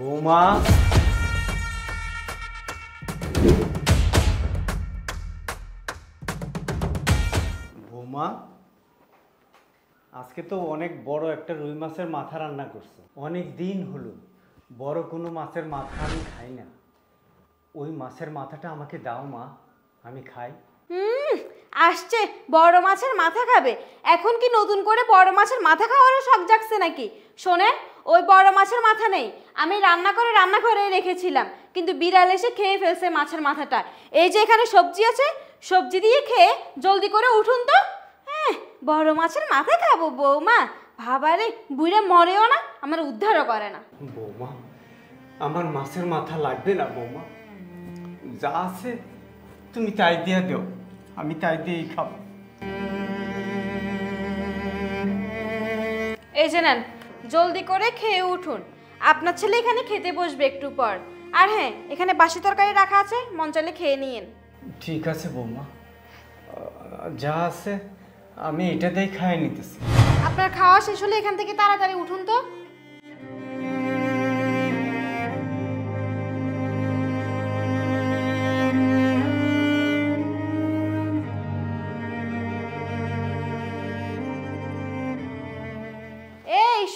বৌমা বৌমা আজকে তো অনেক বড় একটা রুই মাছের মাথা রান্না করছে অনেক দিন হলো বড় কোনো মাছের মাথা আমি খাই না ওই মাছের মাথাটা আমাকে দাও মা আমি খাই হুম আসছে বড় মাছের মাথা খাবে এখন কি নতুন করে বড় মাছের মাথা খাওয়ারও শখ জাগছে নাকি শোনে ওই বড় মাছের মাথা নেই আমি রান্না করে করে রেখেছিলাম কিন্তু বিড়াল এসে খেয়ে ফেলছে মাছের মাথাটা এই যে এখানে সবজি আছে সবজি দিয়ে খেয়ে জলদি করে উঠুন তো হ্যাঁ বড় মাছের মাথা খাবো বৌমা ভাবারে বুড়ে মরেও না আমার উদ্ধারও করে না বৌমা আমার মাছের মাথা লাগবে না বৌমা যা আছে তুমি তাই দিয়ে দেও আমি তাই দিয়েই খাবো এই যে নেন জলদি করে খেয়ে উঠুন আপনার ছেলে এখানে খেতে বসবে একটু পর আর হ্যাঁ এখানে বাসি তরকারি রাখা আছে মন চাইলে খেয়ে নিন ঠিক আছে বৌমা যা আছে আমি এটা দিয়ে খাই নিতেছি আপনার খাওয়া শেষ হলে এখান থেকে তাড়াতাড়ি উঠুন তো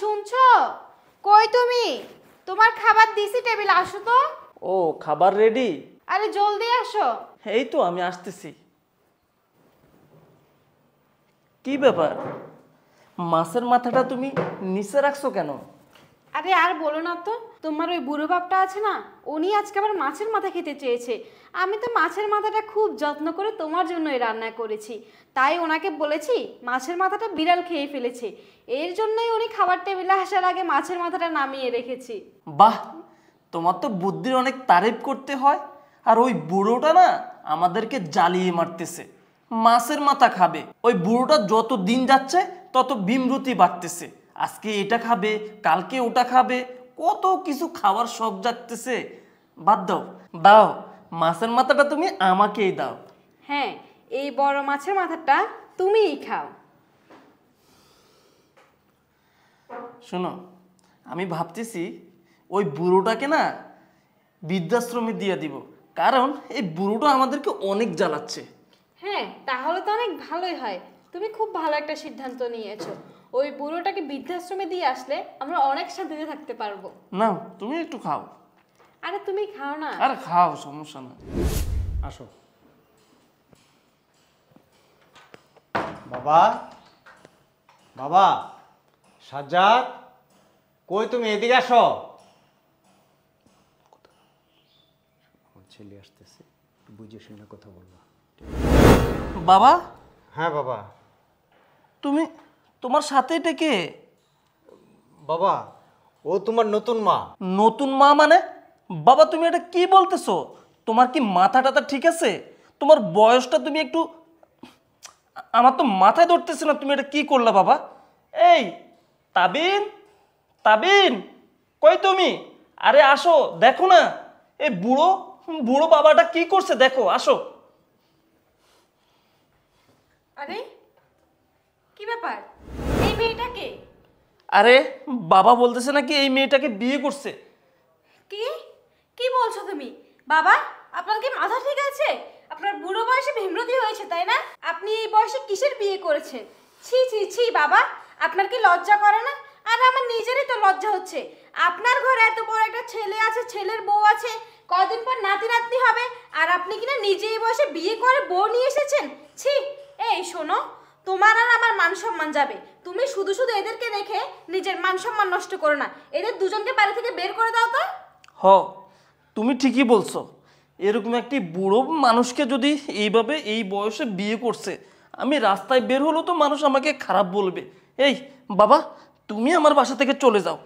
শুনছো কই তুমি তোমার খাবার দিছি টেবিল আসো তো ও খাবার রেডি আরে জলদি আসো এই তো আমি আসতেছি কি ব্যাপার মাছের মাথাটা তুমি নিচে রাখছো কেন আরে আর বলো না তো তোমার ওই বুড়ো বাপটা আছে না উনি আজকে আবার মাছের মাথা খেতে চেয়েছে আমি তো মাছের মাথাটা খুব যত্ন করে তোমার জন্যই রান্না করেছি তাই ওনাকে বলেছি মাছের মাথাটা বিড়াল খেয়ে ফেলেছে এর জন্যই উনি খাবার টেবিলে আসার আগে মাছের মাথাটা নামিয়ে রেখেছি বাহ তোমার তো বুদ্ধির অনেক তারিফ করতে হয় আর ওই বুড়োটা না আমাদেরকে জ্বালিয়ে মারতেছে মাছের মাথা খাবে ওই বুড়োটা যত দিন যাচ্ছে তত বিমরুতি বাড়তেছে আজকে এটা খাবে কালকে ওটা খাবে কত কিছু খাওয়ার শখ যাচ্ছে বাদ দাও দাও মাছের মাথাটা তুমি আমাকেই দাও হ্যাঁ এই বড় মাছের মাথাটা তুমিই খাও শোনো আমি ভাবতেছি ওই বুড়োটাকে না বৃদ্ধাশ্রমে দিয়ে দিব কারণ এই বুড়োটা আমাদেরকে অনেক জ্বালাচ্ছে হ্যাঁ তাহলে তো অনেক ভালোই হয় তুমি খুব ভালো একটা সিদ্ধান্ত নিয়েছো ওই বুড়োটাকে বৃদ্ধাশ্রমে দিয়ে আসলে আমরা অনেক সাথে থাকতে পারবো না তুমি একটু খাও আরে তুমি খাও না আরে খাও সমস্যা না আসো বাবা বাবা সাজ্জাদ কই তুমি এদিকে আসো ছেলে আসতেছে বুঝে শুনে কথা বলবা বাবা হ্যাঁ বাবা তুমি তোমার সাথে এটা কে বাবা ও তোমার নতুন মা নতুন মা মানে বাবা তুমি এটা কি বলতেছো তোমার কি মাথা টাথা ঠিক আছে তোমার বয়সটা তুমি একটু আমার তো মাথায় ধরতেছে না তুমি এটা কি করলা বাবা এই তাবিন তাবিন কই তুমি আরে আসো দেখো না এই বুড়ো বুড়ো বাবাটা কি করছে দেখো আসো আরে ব্যাপার এই মেয়েটাকে আরে বাবা বলতেছে নাকি এই মেয়েটাকে বিয়ে করছে কি কি বলছো তুমি বাবা আপনার কি মাথা ঠিক আছে আপনার বুড়ো বয়সে ভীমরতি হয়েছে তাই না আপনি এই বয়সে কিসের বিয়ে করেছেন ছি ছি ছি বাবা আপনার কি লজ্জা করে না আর আমার নিজেরই তো লজ্জা হচ্ছে আপনার ঘরে এত বড় একটা ছেলে আছে ছেলের বউ আছে কদিন পর নাতি নাতনি হবে আর আপনি কিনা নিজেই বসে বিয়ে করে বউ নিয়ে এসেছেন ছি এই শোনো তোমার আর আমার মান সম্মান যাবে তুমি শুধু শুধু এদেরকে রেখে নিজের মান সম্মান নষ্ট করো না এদের দুজনকে বাড়ি থেকে বের করে দাও তো হ তুমি ঠিকই বলছো এরকম একটি বুড়ো মানুষকে যদি এইভাবে এই বয়সে বিয়ে করছে আমি রাস্তায় বের হলো তো মানুষ আমাকে খারাপ বলবে এই বাবা তুমি আমার বাসা থেকে চলে যাও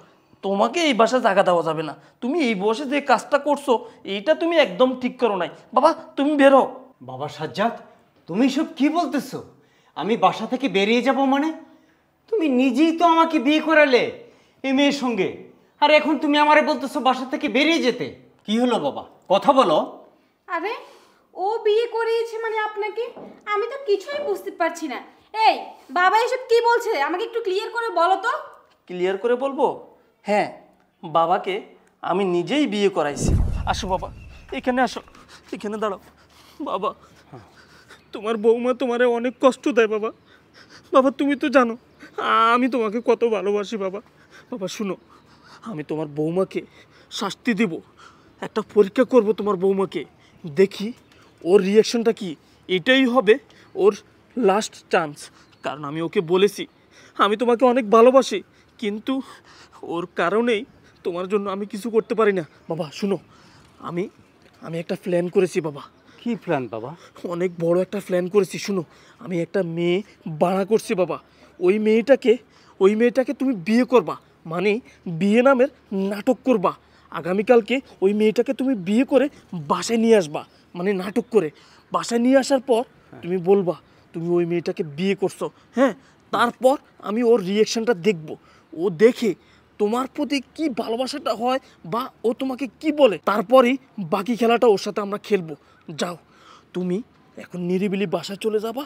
তোমাকে এই বাসায় জায়গা দেওয়া যাবে না তুমি এই বয়সে যে কাজটা করছো এইটা তুমি একদম ঠিক করো নাই বাবা তুমি বেরো বাবা সাজ্জাদ তুমি সব কি বলতেছো আমি বাসা থেকে বেরিয়ে যাব মানে তুমি নিজেই তো আমাকে বিয়ে করালে এই মেয়ের সঙ্গে আর এখন তুমি আমারে বলতেছো বাসা থেকে বেরিয়ে যেতে কি হলো বাবা কথা বলো আরে ও বিয়ে করিয়েছে মানে আপনাকে আমি তো কিছুই বুঝতে পারছি না এই বাবা এসব কি বলছে আমাকে একটু ক্লিয়ার করে বলো তো ক্লিয়ার করে বলবো হ্যাঁ বাবাকে আমি নিজেই বিয়ে করাইছি আসো বাবা এখানে আসো এখানে দাঁড়াও বাবা তোমার বৌমা তোমারে অনেক কষ্ট দেয় বাবা বাবা তুমি তো জানো আমি তোমাকে কত ভালোবাসি বাবা বাবা শুনো আমি তোমার বৌমাকে শাস্তি দেব একটা পরীক্ষা করব তোমার বৌমাকে দেখি ওর রিয়াকশনটা কি এটাই হবে ওর লাস্ট চান্স কারণ আমি ওকে বলেছি আমি তোমাকে অনেক ভালোবাসি কিন্তু ওর কারণেই তোমার জন্য আমি কিছু করতে পারি না বাবা শুনো আমি আমি একটা প্ল্যান করেছি বাবা কি প্ল্যান বাবা অনেক বড় একটা প্ল্যান করেছি শুনো আমি একটা মেয়ে বাড়া করছি বাবা ওই মেয়েটাকে ওই মেয়েটাকে তুমি বিয়ে করবা মানে বিয়ে নামের নাটক করবা আগামীকালকে ওই মেয়েটাকে তুমি বিয়ে করে বাসায় নিয়ে আসবা মানে নাটক করে বাসায় নিয়ে আসার পর হ্যাঁ। তুমি বলবা তুমি ওই মেয়েটাকে বিয়ে করছো হ্যাঁ তারপর আমি ওর রিয়েকশনটা দেখব ও দেখে তোমার প্রতি কি ভালোবাসাটা হয় বা ও তোমাকে কি বলে তারপরেই বাকি খেলাটা ওর সাথে আমরা খেলবো যাও তুমি এখন নিরিবিলি বাসায় চলে যাবা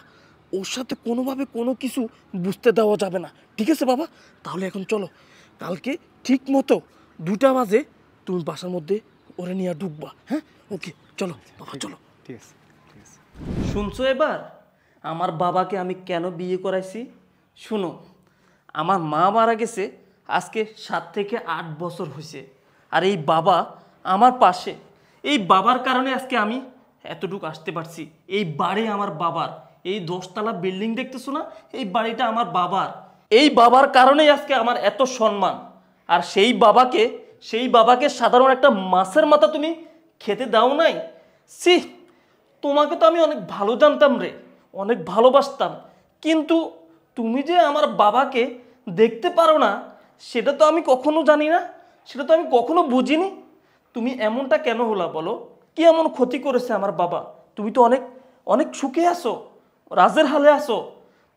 ওর সাথে কোনোভাবে কোনো কিছু বুঝতে দেওয়া যাবে না ঠিক আছে বাবা তাহলে এখন চলো কালকে ঠিক মতো দুটা বাজে তুমি বাসার মধ্যে ওরে নিয়ে ঢুকবা হ্যাঁ ওকে চলো বাবা চলো ঠিক আছে ঠিক আছে শুনছো এবার আমার বাবাকে আমি কেন বিয়ে করাইছি শুনো আমার মা মারা গেছে আজকে সাত থেকে আট বছর হয়েছে আর এই বাবা আমার পাশে এই বাবার কারণে আজকে আমি এতটুকু আসতে পারছি এই বাড়ি আমার বাবার এই দশতলা বিল্ডিং দেখতেছো না এই বাড়িটা আমার বাবার এই বাবার কারণেই আজকে আমার এত সম্মান আর সেই বাবাকে সেই বাবাকে সাধারণ একটা মাছের মাথা তুমি খেতে দাও নাই সি তোমাকে তো আমি অনেক ভালো জানতাম রে অনেক ভালোবাসতাম কিন্তু তুমি যে আমার বাবাকে দেখতে পারো না সেটা তো আমি কখনো জানি না সেটা তো আমি কখনো বুঝিনি তুমি এমনটা কেন হলা বলো কি এমন ক্ষতি করেছে আমার বাবা তুমি তো অনেক অনেক সুখে আসো রাজের হালে আসো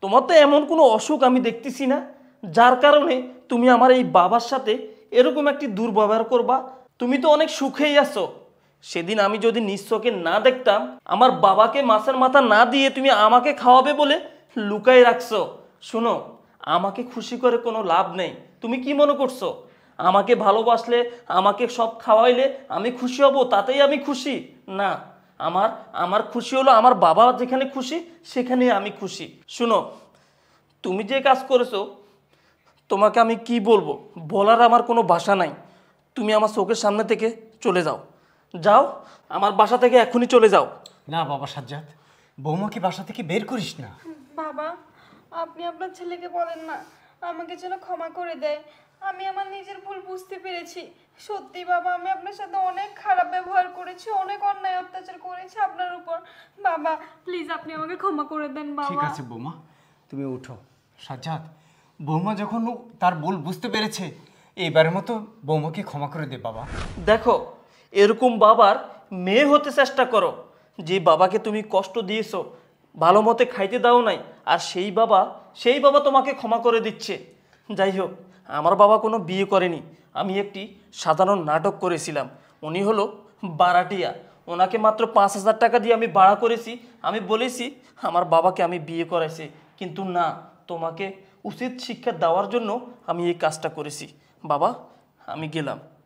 তোমার তো এমন কোনো অসুখ আমি দেখতেছি না যার কারণে তুমি আমার এই বাবার সাথে এরকম একটি দুর্ব্যবহার করবা তুমি তো অনেক সুখেই আসো সেদিন আমি যদি নিঃস্বকে না দেখতাম আমার বাবাকে মাছের মাথা না দিয়ে তুমি আমাকে খাওয়াবে বলে লুকাই রাখছো শোনো আমাকে খুশি করে কোনো লাভ নেই তুমি কি মনে করছো আমাকে ভালোবাসলে আমাকে সব খাওয়াইলে আমি খুশি হব তাতেই আমি খুশি না আমার আমার খুশি হলো আমার বাবা যেখানে খুশি সেখানে আমি খুশি শুনো তুমি যে কাজ করেছো তোমাকে আমি কি বলবো বলার আমার কোনো ভাষা নাই তুমি আমার চোখের সামনে থেকে চলে যাও যাও আমার বাসা থেকে এখনই চলে যাও না বাবা সাজ্জাদ বৌমাকে বাসা থেকে বের করিস না বাবা আপনি আপনার ছেলেকে বলেন না আমাকে যেন ক্ষমা করে দেয় আমি আমার নিজের ভুল বুঝতে পেরেছি সত্যি বাবা আমি আপনার সাথে অনেক খারাপ ব্যবহার করেছি অনেক অন্যায় অত্যাচার করেছি আপনার উপর বাবা প্লিজ আপনি আমাকে ক্ষমা করে দেন বাবা ঠিক আছে বৌমা তুমি উঠো সাজ্জাদ বৌমা যখন তার ভুল বুঝতে পেরেছে এইবারের মতো বৌমাকে ক্ষমা করে দে বাবা দেখো এরকম বাবার মেয়ে হতে চেষ্টা করো যে বাবাকে তুমি কষ্ট দিয়েছো ভালো মতে খাইতে দাও নাই আর সেই বাবা সেই বাবা তোমাকে ক্ষমা করে দিচ্ছে যাই হোক আমার বাবা কোনো বিয়ে করেনি আমি একটি সাধারণ নাটক করেছিলাম উনি হলো বারাটিয়া ওনাকে মাত্র পাঁচ হাজার টাকা দিয়ে আমি ভাড়া করেছি আমি বলেছি আমার বাবাকে আমি বিয়ে করাইছি কিন্তু না তোমাকে উচিত শিক্ষা দেওয়ার জন্য আমি এই কাজটা করেছি বাবা আমি গেলাম